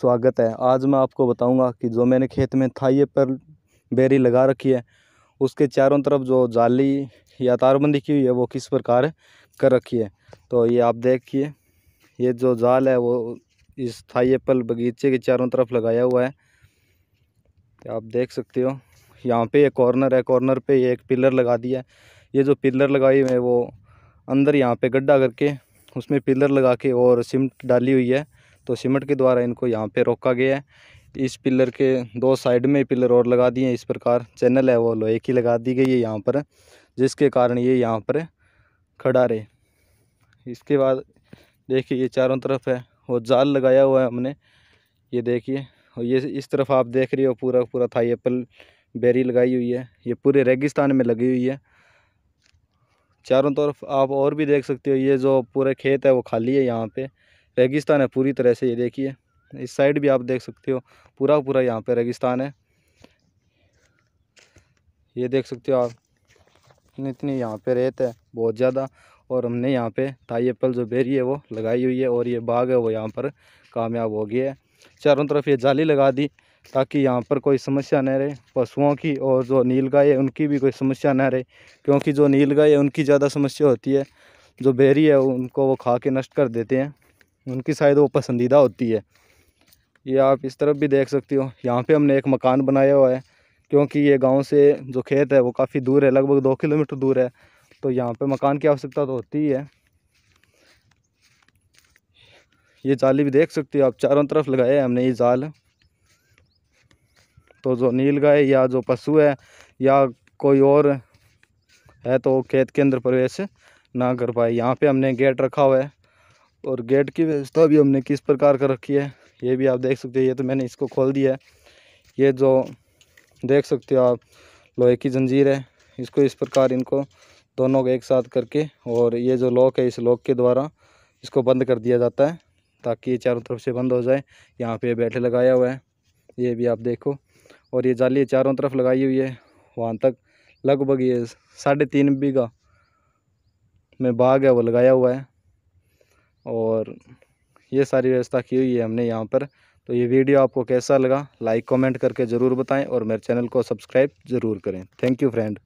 स्वागत है आज मैं आपको बताऊंगा कि जो मैंने खेत में थाइए पर बेरी लगा रखी है उसके चारों तरफ जो जाली या तारबंदी की हुई है वो किस प्रकार कर रखी है तो ये आप देखिए ये जो जाल है वो इस थाई एप्पल बगीचे के चारों तरफ लगाया हुआ है तो आप देख सकते हो यहाँ पे एक कॉर्नर है कॉर्नर पे एक पिलर लगा दिया है ये जो पिलर लगाई हुई है वो अंदर यहाँ पे गड्ढा करके उसमें पिलर लगा के और सिमट डाली हुई है तो सीमेंट के द्वारा इनको यहाँ पे रोका गया है इस पिलर के दो साइड में पिलर और लगा दिए इस प्रकार चैनल है वो लोहे की लगा दी गई है यहाँ पर जिसके कारण ये यहाँ पर खड़ा रहे इसके बाद देखिए ये चारों तरफ है और जाल लगाया हुआ है हमने ये देखिए और ये इस तरफ आप देख रहे हो पूरा पूरा थाई एप्पल बेरी लगाई हुई है ये पूरे रेगिस्तान में लगी हुई है चारों तरफ आप और भी देख सकते हो ये जो पूरे खेत है वो खाली है यहाँ पे रेगिस्तान है पूरी तरह से ये देखिए इस साइड भी आप देख सकते हो पूरा पूरा यहाँ पे रेगिस्तान है ये देख सकते हो आप इतनी इतनी यहाँ पे रेत है बहुत ज़्यादा और हमने यहाँ पे ताई एप्पल जो बेरी है वो लगाई हुई है और ये बाग है वो यहाँ पर कामयाब हो गया है चारों तरफ ये जाली लगा दी ताकि यहाँ पर कोई समस्या न रहे पशुओं की और जो नील गाय है उनकी भी कोई समस्या न रहे क्योंकि जो नील गाय है उनकी ज़्यादा समस्या होती है जो बेरी है उनको वो खा के नष्ट कर देते हैं उनकी शायद वो पसंदीदा होती है ये आप इस तरफ भी देख सकती हो यहाँ पे हमने एक मकान बनाया हुआ है क्योंकि ये गांव से जो खेत है वो काफ़ी दूर है लगभग दो किलोमीटर दूर है तो यहाँ पे मकान की आवश्यकता तो होती ही है ये जाली भी देख सकती हो आप चारों तरफ लगाए हमने ये जाल तो जो नील गाय या जो पशु है या कोई और है तो खेत के अंदर प्रवेश ना कर पाए यहाँ पे हमने गेट रखा हुआ है और गेट की व्यवस्था भी हमने किस प्रकार कर रखी है ये भी आप देख सकते हो ये तो मैंने इसको खोल दिया है ये जो देख सकते हो आप लोहे की जंजीर है इसको इस प्रकार इनको दोनों को एक साथ करके और ये जो लॉक है इस लॉक के द्वारा इसको बंद कर दिया जाता है ताकि ये चारों तरफ से बंद हो जाए यहाँ पे बैठे लगाया हुआ है ये भी आप देखो और ये जाली चारों तरफ लगाई हुई है वहाँ तक लगभग ये साढ़े तीन बीघा में बाग है वो लगाया हुआ है और ये सारी व्यवस्था की हुई है हमने यहाँ पर तो ये वीडियो आपको कैसा लगा लाइक कमेंट करके ज़रूर बताएं और मेरे चैनल को सब्सक्राइब ज़रूर करें थैंक यू फ्रेंड